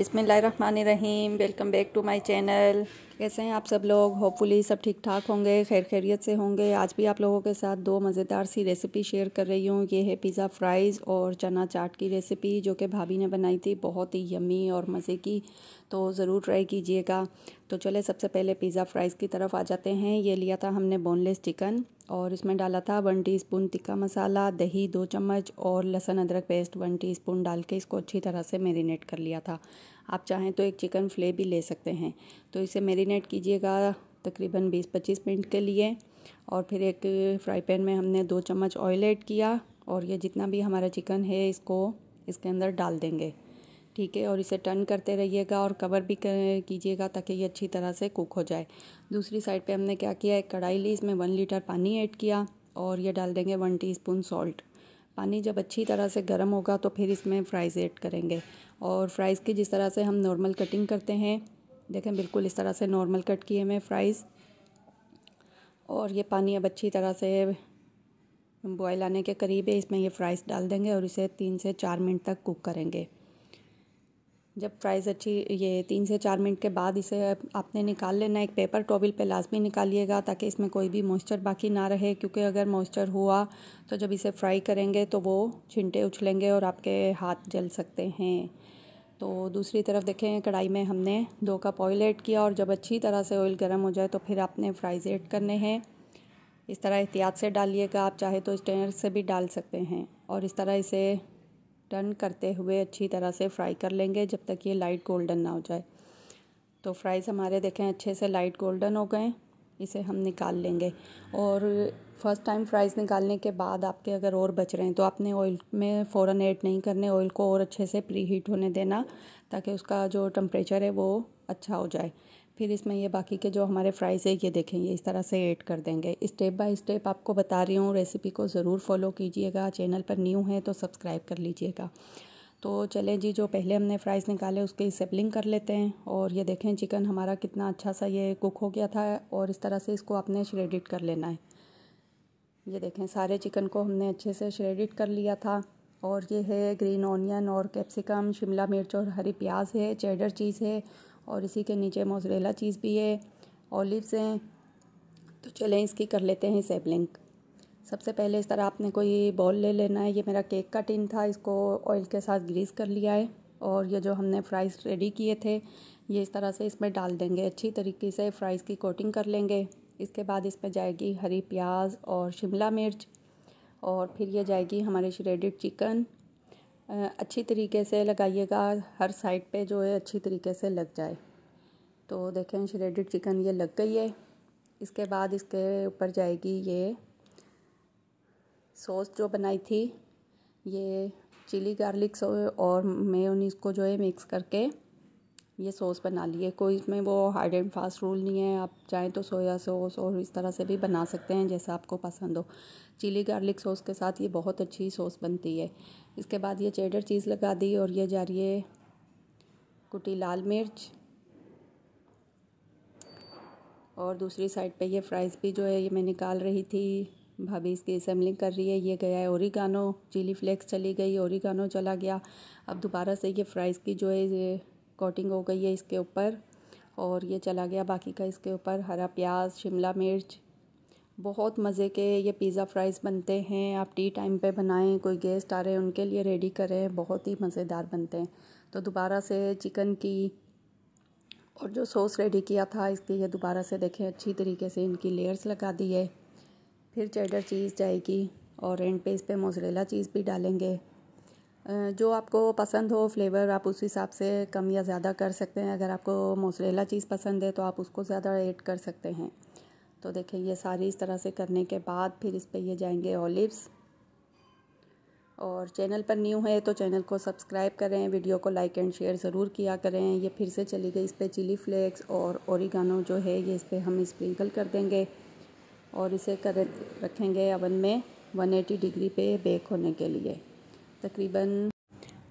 बिसमिल्लर रहीम welcome back to my channel कैसे हैं आप सब लोग होपफुली सब ठीक ठाक होंगे खैर खैरियत से होंगे आज भी आप लोगों के साथ दो मज़ेदार सी रेसिपी शेयर कर रही हूँ ये है पिज़्ज़ा फ्राइज़ और चना चाट की रेसिपी जो कि भाभी ने बनाई थी बहुत ही यमी और मज़े की तो ज़रूर ट्राई कीजिएगा तो चले सबसे पहले पिज़्ज़ा फ्राइज़ की तरफ आ जाते हैं ये लिया था हमने बोनलेस चिकन और इसमें डाला था वन स्पून तिक्का मसाला दही दो चम्मच और लहसुन अदरक पेस्ट वन स्पून डाल के इसको अच्छी तरह से मेरीनेट कर लिया था आप चाहें तो एक चिकन फ्ले भी ले सकते हैं तो इसे मेरीनेट कीजिएगा तकरीबन 20-25 मिनट के लिए और फिर एक फ्राई पैन में हमने दो चम्मच ऑयल ऐड किया और ये जितना भी हमारा चिकन है इसको इसके अंदर डाल देंगे ठीक है और इसे टर्न करते रहिएगा और कवर भी कीजिएगा ताकि ये अच्छी तरह से कुक हो जाए दूसरी साइड पे हमने क्या किया एक कढ़ाई ली इसमें वन लीटर पानी ऐड किया और ये डाल देंगे वन टीस्पून सॉल्ट पानी जब अच्छी तरह से गर्म होगा तो फिर इसमें फ्राइज़ ऐड करेंगे और फ्राइज़ की जिस तरह से हम नॉर्मल कटिंग करते हैं देखें बिल्कुल इस तरह से नॉर्मल कट किए मैं फ्राइज़ और ये पानी अब अच्छी तरह से बॉयल आने के करीब है इसमें ये फ्राइज़ डाल देंगे और इसे तीन से चार मिनट तक कुक करेंगे जब फ्राइज़ अच्छी ये तीन से चार मिनट के बाद इसे आपने निकाल लेना एक पेपर टॉवल पे लाजमी निकालिएगा ताकि इसमें कोई भी मॉइस्चर बाकी ना रहे क्योंकि अगर मॉइस्चर हुआ तो जब इसे फ्राई करेंगे तो वो छिंटे उछलेंगे और आपके हाथ जल सकते हैं तो दूसरी तरफ देखें कढ़ाई में हमने दो कप ऑयल ऐड किया और जब अच्छी तरह से ऑयल गर्म हो जाए तो फिर आपने फ्राइज़ ऐड करने हैं इस तरह एहतियात से डालिएगा आप चाहे तो स्टेनर से भी डाल सकते हैं और इस तरह इसे टर्न करते हुए अच्छी तरह से फ्राई कर लेंगे जब तक ये लाइट गोल्डन ना हो जाए तो फ्राइज़ हमारे देखें अच्छे से लाइट गोल्डन हो गए इसे हम निकाल लेंगे और फर्स्ट टाइम फ्राइज़ निकालने के बाद आपके अगर और बच रहे हैं तो आपने ऑयल में फ़ौर ऐड नहीं करने ऑयल को और अच्छे से प्री हीट होने देना ताकि उसका जो टम्परेचर है वो अच्छा हो जाए फिर इसमें ये बाकी के जो हमारे फ्राइज़ है ये देखें ये इस तरह से ऐड कर देंगे स्टेप बाय स्टेप आपको बता रही हूँ रेसिपी को ज़रूर फॉलो कीजिएगा चैनल पर न्यू है तो सब्सक्राइब कर लीजिएगा तो चलें जी जो पहले हमने फ्राइज़ निकाले उसकी सेपलिंग कर लेते हैं और ये देखें चिकन हमारा कितना अच्छा सा ये कुक हो गया था और इस तरह से इसको आपने श्रेडिट कर लेना है ये देखें सारे चिकन को हमने अच्छे से श्रेडिट कर लिया था और ये है ग्रीन ऑनियन और कैप्सिकम शिमला मिर्च और हरी प्याज है चेडर चीज़ है और इसी के नीचे मोजरेला चीज़ भी है ऑलिव्स हैं तो चलें इसकी कर लेते हैं सेबलिंग सबसे पहले इस तरह आपने कोई बॉल ले लेना है ये मेरा केक का टिन था इसको ऑयल के साथ ग्रीस कर लिया है और ये जो हमने फ्राइज़ रेडी किए थे ये इस तरह से इसमें डाल देंगे अच्छी तरीके से फ्राइज़ की कोटिंग कर लेंगे इसके बाद इसमें जाएगी हरी प्याज और शिमला मिर्च और फिर ये जाएगी हमारे श्रेडिड चिकन अच्छी तरीके से लगाइएगा हर साइड पे जो है अच्छी तरीके से लग जाए तो देखें श्रेडेड चिकन ये लग गई है इसके बाद इसके ऊपर जाएगी ये सॉस जो बनाई थी ये चिली गार्लिक और मेयोनीज़ को जो है मिक्स करके ये सॉस बना लिए कोई इसमें वो हार्ड एंड फास्ट रूल नहीं है आप चाहें तो सोया सॉस और इस तरह से भी बना सकते हैं जैसा आपको पसंद हो चिली गार्लिक सॉस के साथ ये बहुत अच्छी सॉस बनती है इसके बाद ये चेडर चीज़ लगा दी और ये जा रही है कुटी लाल मिर्च और दूसरी साइड पे ये फ्राइज़ भी जो है ये मैं निकाल रही थी भाभी इसकी असेंबलिंग कर रही है ये गया है ओरिगानो चिली फ्लेक्स चली गई ओरिगानो चला गया अब दोबारा से ये फ्राइज़ की जो है कोटिंग हो गई है इसके ऊपर और ये चला गया बाकी का इसके ऊपर हरा प्याज शिमला मिर्च बहुत मज़े के ये पिज़्ज़ा फ्राइज़ बनते हैं आप टी टाइम पे बनाएं कोई गेस्ट आ रहे हैं उनके लिए रेडी करें बहुत ही मज़ेदार बनते हैं तो दोबारा से चिकन की और जो सॉस रेडी किया था इसकी ये दोबारा से देखें अच्छी तरीके से इनकी लेयर्स लगा दी है फिर चेडर चीज़ जाएगी और एंड पे इस पर मोजरेला चीज़ भी डालेंगे जो आपको पसंद हो फ्लेवर आप उस हिसाब से कम या ज़्यादा कर सकते हैं अगर आपको मोसरेला चीज़ पसंद है तो आप उसको ज़्यादा ऐड कर सकते हैं तो देखें ये सारी इस तरह से करने के बाद फिर इस पर ये जाएंगे ऑलिव्स और चैनल पर न्यू है तो चैनल को सब्सक्राइब करें वीडियो को लाइक एंड शेयर ज़रूर किया करें ये फिर से चली गई इस पर चिली फ्लेक्स और ओरिगानो जो है ये इस पर हम स्प्रिंकल कर देंगे और इसे कर रखेंगे अवन में 180 डिग्री पे बेक होने के लिए तकरीबन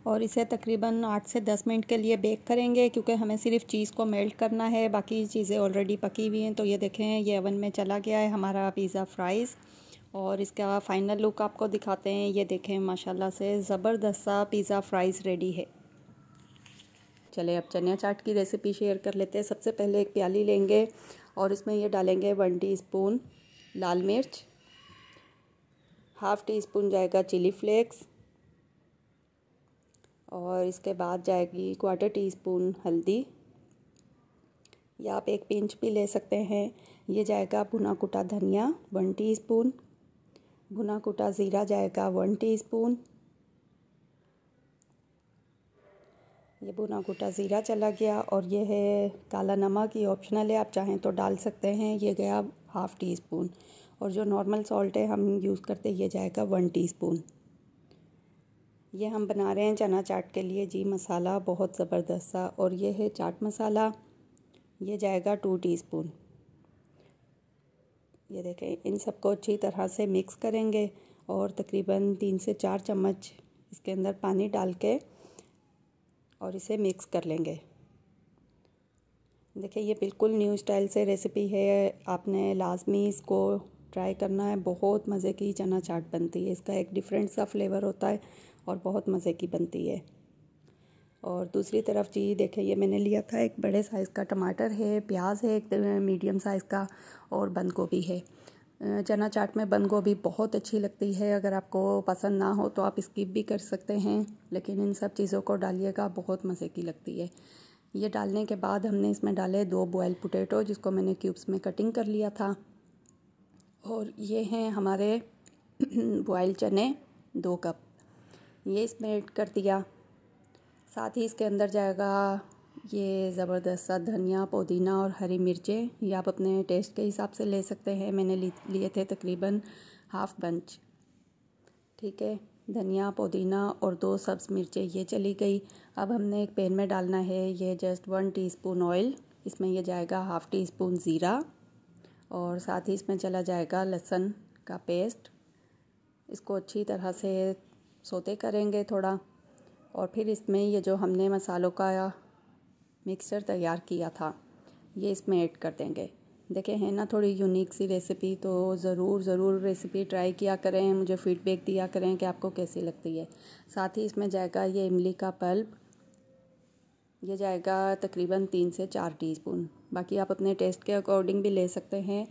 और इसे तकरीबन आठ से दस मिनट के लिए बेक करेंगे क्योंकि हमें सिर्फ चीज़ को मेल्ट करना है बाकी चीज़ें ऑलरेडी पकी हुई हैं तो ये देखें ये ओवन में चला गया है हमारा पिज़्ज़ा फ्राइज़ और इसका फ़ाइनल लुक आपको दिखाते हैं ये देखें माशाल्लाह से ज़बरदस्त सा पिज़्ज़ा फ्राइज़ रेडी है चले अब चनिया चाट की रेसिपी शेयर कर लेते हैं सबसे पहले एक प्याली लेंगे और इसमें ये डालेंगे वन टी स्पून लाल मिर्च हाफ़ टी स्पून जाएगा चिली फ्लेक्स और इसके बाद जाएगी क्वार्टर टी स्पून हल्दी या आप एक पिंच भी ले सकते हैं ये जाएगा भुना कुटा धनिया वन टी स्पून भुना कुटा ज़ीरा जाएगा वन टी स्पून ये भुना कुटा ज़ीरा चला गया और ये है काला नमक ये ऑप्शनल है आप चाहें तो डाल सकते हैं ये गया हाफ़ टी स्पून और जो नॉर्मल सॉल्ट है हम यूज़ करते ये जाएगा वन टी स्पून ये हम बना रहे हैं चना चाट के लिए जी मसाला बहुत ज़बरदस्त सा और ये है चाट मसाला ये जाएगा टू टीस्पून ये देखें इन सबको अच्छी तरह से मिक्स करेंगे और तकरीबन तीन से चार चम्मच इसके अंदर पानी डाल के और इसे मिक्स कर लेंगे देखिए ये बिल्कुल न्यू स्टाइल से रेसिपी है आपने लाजमी इसको ट्राई करना है बहुत मज़े की चना चाट बनती है इसका एक डिफरेंट सा फ्लेवर होता है और बहुत मज़े की बनती है और दूसरी तरफ जी देखें ये मैंने लिया था एक बड़े साइज़ का टमाटर है प्याज है एक मीडियम साइज़ का और बंद गोभी है चना चाट में बंद गोभी बहुत अच्छी लगती है अगर आपको पसंद ना हो तो आप स्किप भी कर सकते हैं लेकिन इन सब चीज़ों को डालिएगा बहुत मज़े की लगती है ये डालने के बाद हमने इसमें डाले दो बॉयल पोटैटो जिसको मैंने क्यूब्स में कटिंग कर लिया था और ये हैं हमारे बॉयल चने दो कप ये इसमें ऐड कर दिया साथ ही इसके अंदर जाएगा ये ज़बरदस्त सा धनिया पुदीना और हरी मिर्चें ये आप अपने टेस्ट के हिसाब से ले सकते हैं मैंने लिए थे तकरीबन हाफ़ बंच ठीक है धनिया पुदीना और दो सब्ज़ मिर्चें ये चली गई अब हमने एक पैन में डालना है ये जस्ट वन टीस्पून ऑयल इसमें यह जाएगा हाफ़ टी स्पून ज़ीरा और साथ ही इसमें चला जाएगा लहसुन का पेस्ट इसको अच्छी तरह से सोते करेंगे थोड़ा और फिर इसमें ये जो हमने मसालों का मिक्सचर तैयार किया था ये इसमें ऐड कर देंगे देखें है ना थोड़ी यूनिक सी रेसिपी तो ज़रूर ज़रूर रेसिपी ट्राई किया करें मुझे फ़ीडबैक दिया करें कि आपको कैसी लगती है साथ ही इसमें जाएगा ये इमली का पल्प ये जाएगा तकरीबन तीन से चार टीस्पून बाकी आप अपने टेस्ट के अकॉर्डिंग भी ले सकते हैं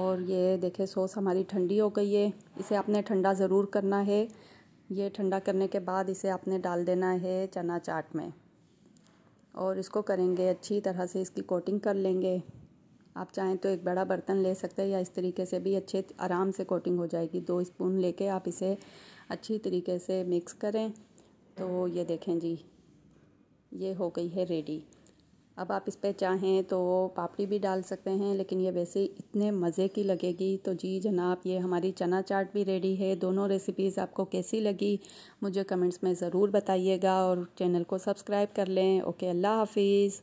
और ये देखें सॉस हमारी ठंडी हो गई है इसे आपने ठंडा ज़रूर करना है ये ठंडा करने के बाद इसे आपने डाल देना है चना चाट में और इसको करेंगे अच्छी तरह से इसकी कोटिंग कर लेंगे आप चाहें तो एक बड़ा बर्तन ले सकते हैं या इस तरीके से भी अच्छे आराम से कोटिंग हो जाएगी दो स्पून लेके आप इसे अच्छी तरीके से मिक्स करें तो ये देखें जी ये हो गई है रेडी अब आप इस पर चाहें तो पापड़ी भी डाल सकते हैं लेकिन ये वैसे इतने मज़े की लगेगी तो जी जनाब ये हमारी चना चाट भी रेडी है दोनों रेसिपीज़ आपको कैसी लगी मुझे कमेंट्स में ज़रूर बताइएगा और चैनल को सब्सक्राइब कर लें ओके अल्लाह हाफिज़